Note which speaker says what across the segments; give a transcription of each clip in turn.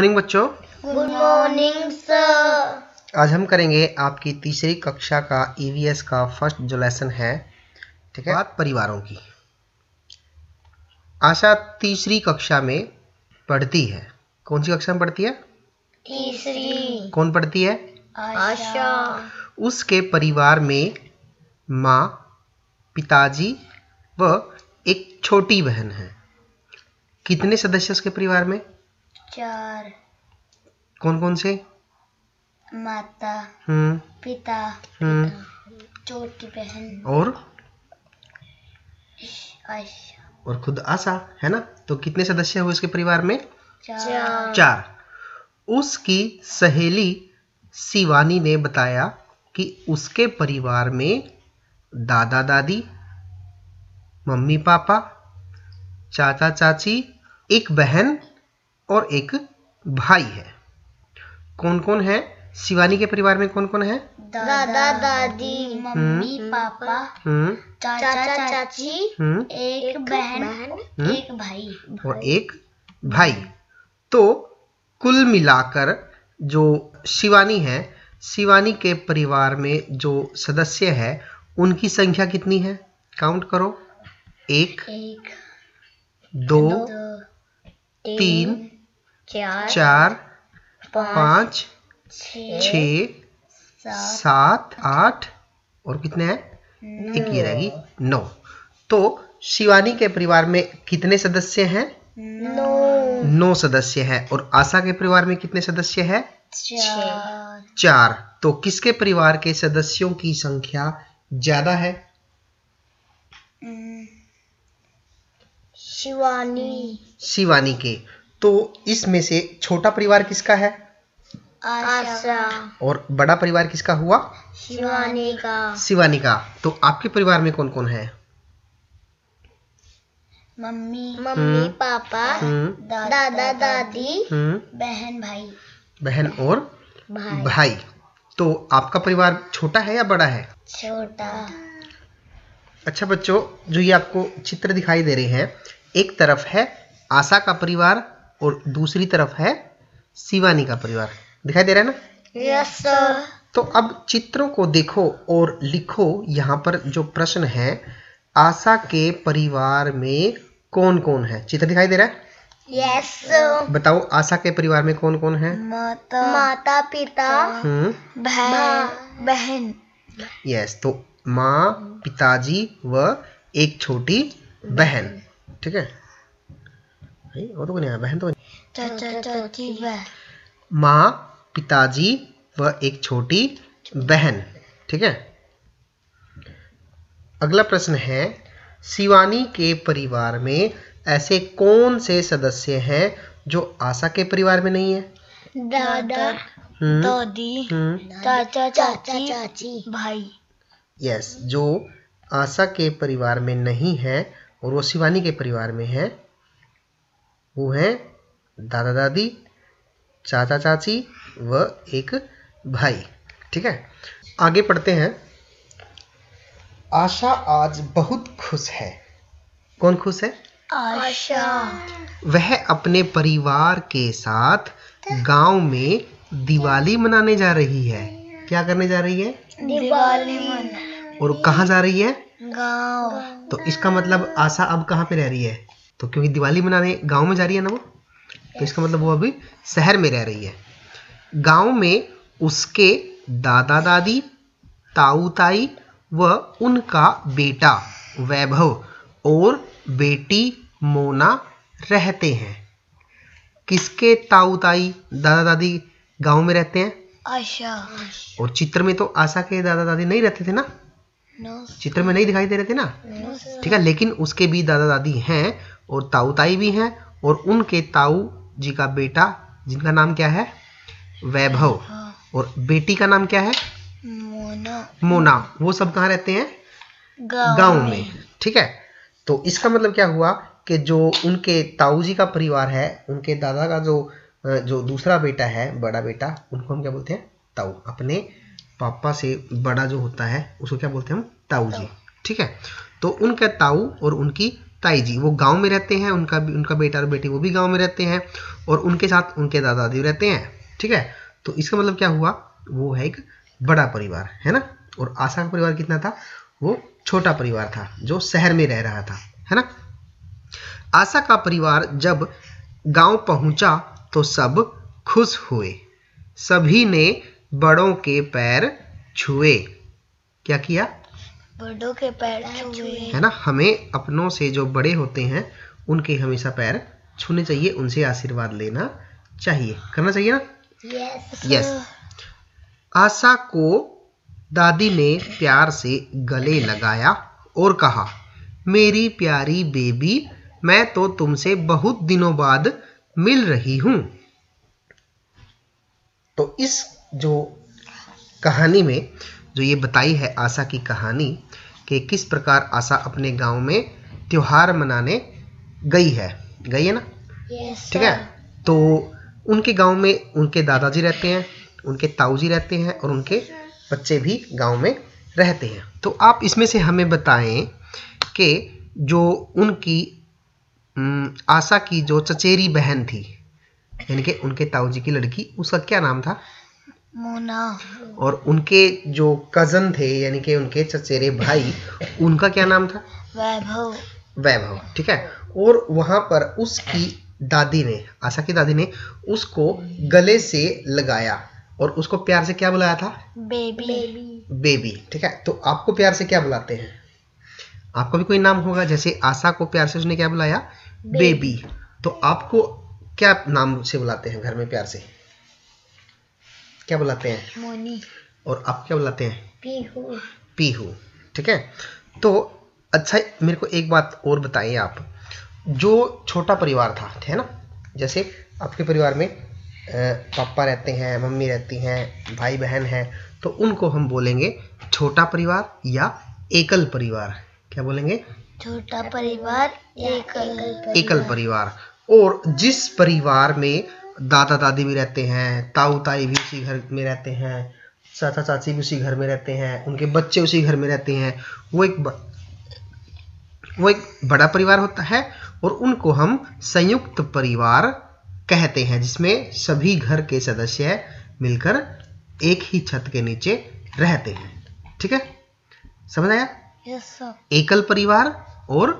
Speaker 1: Morning बच्चों good morning sir आज हम करेंगे आपकी तीसरी कक्षा का ईवीएस e का फर्स्ट जो लेसन है ठीक है बात परिवारों की आशा तीसरी कक्षा में पढ़ती है कौन सी कक्षा में पढ़ती है तीसरी कौन पढ़ती है आशा उसके परिवार में माँ पिताजी व एक छोटी बहन है कितने सदस्य उसके परिवार में चार कौन कौन से माता हम्म पिता हम्म चोटी बहन और और खुद आशा है ना तो कितने सदस्य हुए उसके परिवार में चार चार उसकी सहेली शिवानी ने बताया कि उसके परिवार में दादा दादी मम्मी पापा चाचा चाची एक बहन और एक भाई है कौन कौन है शिवानी के परिवार में कौन कौन है दादा दादी मम्मी हम्म, पापा हम्म, हम्म, चाचा चाची एक बहन एक भाई और एक भाई तो कुल मिलाकर जो शिवानी है शिवानी के परिवार में जो सदस्य है उनकी संख्या कितनी है काउंट करो एक, एक दो, दो तीन चार पांच छ सात आठ और कितने हैं एक ये रहेगी नौ तो शिवानी के परिवार में कितने सदस्य हैं नौ सदस्य हैं और आशा के परिवार में कितने सदस्य हैं चार तो किसके परिवार के सदस्यों की संख्या ज्यादा है शिवानी शिवानी के तो इसमें से छोटा परिवार किसका है आशा और बड़ा परिवार किसका हुआ शिवानी का शिवानी का तो आपके परिवार में कौन कौन है मम्मी मम्मी हम्म। पापा हम्म। दादा दादी हम्म। बहन भाई बहन और भाई।, भाई तो आपका परिवार छोटा है या बड़ा है छोटा अच्छा बच्चों जो ये आपको चित्र दिखाई दे रहे हैं एक तरफ है आशा का परिवार और दूसरी तरफ है शिवानी का परिवार दिखाई दे रहा है ना यस सर तो अब चित्रों को देखो और लिखो यहाँ पर जो प्रश्न है आशा के परिवार में कौन कौन है चित्र दिखाई दे रहा है यस yes, बताओ आशा के परिवार में कौन कौन है माता माता पिता हम्म। बहन बहन यस तो माँ पिताजी व एक छोटी बहन ठीक है है और तो नहीं बहन तो नहीं माँ पिताजी व एक छोटी बहन ठीक है अगला प्रश्न है शिवानी के परिवार में ऐसे कौन से सदस्य हैं जो आशा के परिवार में नहीं है दादा हम्म, दादी हम्म। चाचा चाची चाची भाई यस जो आशा के परिवार में नहीं है और वो शिवानी के परिवार में है वो है दादा दादी चाचा चाची व एक भाई ठीक है आगे पढ़ते हैं आशा आज बहुत खुश है कौन खुश है आशा वह अपने परिवार के साथ गांव में दिवाली मनाने जा रही है क्या करने जा रही है दिवाली और कहाँ जा रही है गांव तो इसका मतलब आशा अब कहाँ पे रह रही है तो क्योंकि दिवाली मनाने गांव में जा रही है ना वो तो इसका मतलब वो अभी शहर में रह रही है गांव में उसके दादा दादी ताऊ ताई व उनका बेटा वैभव और बेटी मोना रहते हैं किसके ताऊ ताई दादा दादी गांव में रहते हैं आशा और चित्र में तो आशा के दादा दादी नहीं रहते थे ना no, चित्र में नहीं दिखाई दे रहे थे ना no, ठीक है लेकिन उसके भी दादा दादी हैं और ताऊताई भी हैं और उनके ताऊ जी का बेटा जिनका नाम क्या है वैभव हाँ। और बेटी का नाम क्या है मोना मोना वो सब कहाँ रहते हैं गांव में ठीक है तो इसका मतलब क्या हुआ कि जो उनके ताऊ जी का परिवार है उनके दादा का जो जो दूसरा बेटा है बड़ा बेटा उनको हम क्या बोलते हैं ताऊ अपने पापा से बड़ा जो होता है उसको क्या बोलते हैं हम ताऊ जी ठीक है तो उनका ताऊ और उनकी ताई जी वो गांव में रहते हैं उनका भी उनका बेटा और बेटी वो भी गांव में रहते हैं और उनके साथ उनके दादा दादी रहते हैं ठीक है तो इसका मतलब क्या हुआ वो है एक बड़ा परिवार है ना और आशा का परिवार कितना था वो छोटा परिवार था जो शहर में रह रहा था है ना आशा का परिवार जब गांव पहुंचा तो सब खुश हुए सभी ने बड़ों के पैर छुए क्या किया बड़ों के पैर छुए है ना हमें अपनों से जो बड़े होते हैं उनके हमेशा पैर छूने चाहिए उनसे आशीर्वाद लेना चाहिए करना चाहिए ना yes yes. Yes yes. Asha को दादी ने प्यार से गले लगाया और कहा मेरी प्यारी बेबी मैं तो तुमसे बहुत दिनों बाद मिल रही हूं तो इस जो कहानी में जो ये बताई है आशा की कहानी कि किस प्रकार आशा अपने गांव में त्यौहार मनाने गई है गई है ना
Speaker 2: yes, ठीक है
Speaker 1: तो उनके गांव में उनके दादाजी रहते हैं उनके ताऊजी रहते हैं और उनके बच्चे भी गांव में रहते हैं तो आप इसमें से हमें बताएं कि जो उनकी आशा की जो चचेरी बहन थी यानी कि उनके ताऊजी की लड़की उसका क्या नाम था मोना और उनके जो कजन थे यानी कि उनके चचेरे भाई उनका क्या नाम था वैभव वैभव ठीक है और वहां पर उसकी दादी ने आशा की दादी ने उसको गले से लगाया और उसको प्यार से क्या बुलाया था बेबी बेबी ठीक है तो आपको प्यार से क्या बुलाते हैं आपको भी कोई नाम होगा जैसे आशा को प्यार से उसने क्या बुलाया बेबी तो आपको क्या नाम से बुलाते हैं घर में प्यार से क्या बुलाते हैं मोनी और आप क्या बुलाते हैं पीहू पीहू ठीक है तो अच्छा मेरे को एक बात और बताइए आप जो छोटा परिवार था है ना जैसे आपके परिवार में पापा रहते हैं मम्मी रहती हैं भाई बहन हैं तो उनको हम बोलेंगे छोटा परिवार या एकल परिवार क्या बोलेंगे छोटा परिवार एकल एकल परिवार और जिस परिवार में दादा दादी भी रहते हैं ताऊ ताई भी उसी घर में रहते हैं चाचा चाची भी उसी घर में रहते हैं उनके बच्चे उसी घर में रहते हैं वो एक वो एक बड़ा परिवार होता है और उनको हम संयुक्त परिवार कहते हैं जिसमें सभी घर के सदस्य मिलकर एक ही छत के नीचे रहते हैं ठीक है समझ आया yes, एकल परिवार और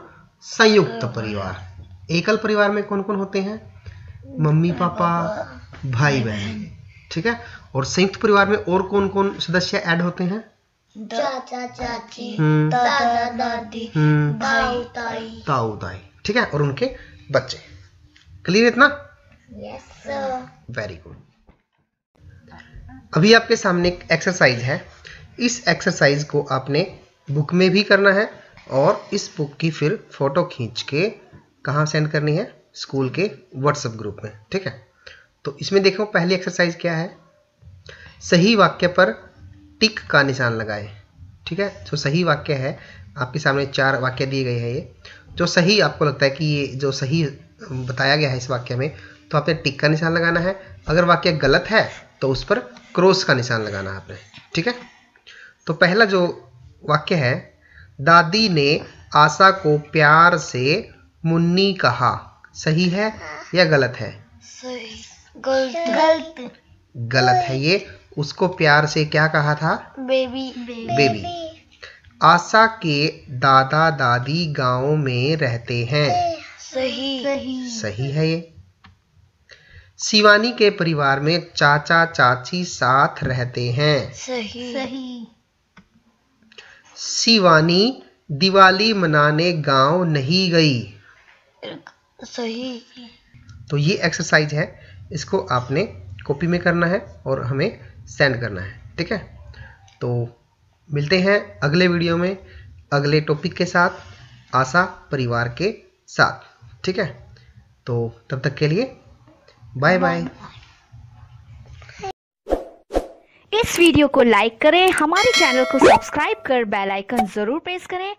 Speaker 1: संयुक्त हाँ। परिवार एकल परिवार में कौन कौन होते हैं मम्मी पापा भाई बहन ठीक है और संयुक्त परिवार में और कौन कौन सदस्य ऐड होते हैं चाचा चाची हम्म। दादा दादी हम्म। ताई ताऊ ताई ठीक है और उनके बच्चे क्लियर इतना यस वेरी गुड अभी आपके सामने एक्सरसाइज है इस एक्सरसाइज को आपने बुक में भी करना है और इस बुक की फिर फोटो खींच के कहाँ सेंड करनी है स्कूल के व्हाट्सएप ग्रुप में ठीक है तो इसमें देखो पहली एक्सरसाइज क्या है सही वाक्य पर टिक का निशान लगाए ठीक है जो सही वाक्य है आपके सामने चार वाक्य दिए गए हैं ये जो सही आपको लगता है कि ये जो सही बताया गया है इस वाक्य में तो आपने टिक का निशान लगाना है अगर वाक्य गलत है तो उस पर क्रॉस का निशान लगाना है आपने ठीक है तो पहला जो वाक्य है दादी ने आशा को प्यार से मुन्नी कहा सही है या गलत है सही गलत गलत है ये उसको प्यार से क्या कहा था बेबी बेबी आशा के दादा दादी गांव में रहते हैं सही सही है ये शिवानी के परिवार में चाचा चाची साथ रहते हैं सही सही शिवानी दिवाली मनाने गांव नहीं गई सही तो ये एक्सरसाइज है इसको आपने कॉपी में करना है और हमें सेंड करना है ठीक है तो मिलते हैं अगले वीडियो में अगले टॉपिक के साथ आशा परिवार के साथ ठीक है तो तब तक के लिए बाय बाय इस वीडियो को लाइक करें हमारे चैनल को सब्सक्राइब कर बेल आइकन जरूर प्रेस करें